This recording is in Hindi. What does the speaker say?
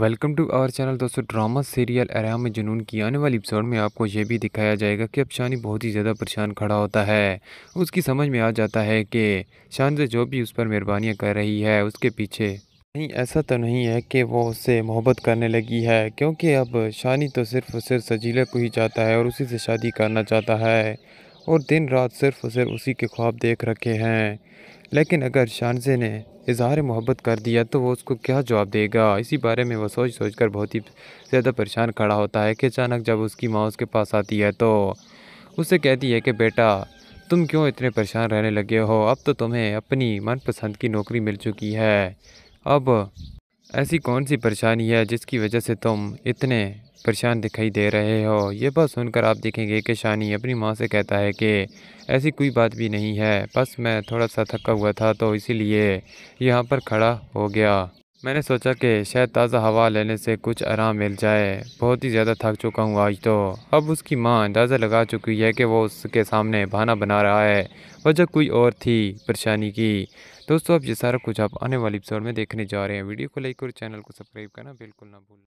वेलकम टू आवर चैनल दोस्तों ड्रामा सीरियल आराम जुनून की आने वाली एपिसोड में आपको ये भी दिखाया जाएगा कि अब शानी बहुत ही ज़्यादा परेशान खड़ा होता है उसकी समझ में आ जाता है कि शान से जो भी उस पर मेहरबानियाँ कर रही है उसके पीछे नहीं ऐसा तो नहीं है कि वो उससे मोहब्बत करने लगी है क्योंकि अब शानी तो सिर्फ और सिर्फ सजीला को ही चाहता है और उसी से शादी करना चाहता है और दिन रात सिर्फ और सिर्फ उसी के ख्वाब देख रखे हैं लेकिन अगर शानजे ने इजहार मोहब्बत कर दिया तो वो उसको क्या जवाब देगा इसी बारे में वह सोच सोच कर बहुत ही ज़्यादा परेशान खड़ा होता है कि अचानक जब उसकी माँ उसके पास आती है तो उससे कहती है कि बेटा तुम क्यों इतने परेशान रहने लगे हो अब तो तुम्हें अपनी मनपसंद की नौकरी मिल चुकी है अब ऐसी कौन सी परेशानी है जिसकी वजह से तुम इतने परेशान दिखाई दे रहे हो ये बात सुनकर आप देखेंगे कि शानी अपनी माँ से कहता है कि ऐसी कोई बात भी नहीं है बस मैं थोड़ा सा थका हुआ था तो इसीलिए यहाँ पर खड़ा हो गया मैंने सोचा कि शायद ताज़ा हवा लेने से कुछ आराम मिल जाए बहुत ही ज़्यादा थक चुका हूँ आज तो अब उसकी माँ अंदाज़ा लगा चुकी है कि वो उसके सामने बहाना बना रहा है वजह कोई और थी परेशानी की दोस्तों अब ये सारा कुछ आप आने वाले एपिसोड में देखने जा रहे हैं वीडियो को लाइक और चैनल को सब्सक्राइब करना बिल्कुल ना भूल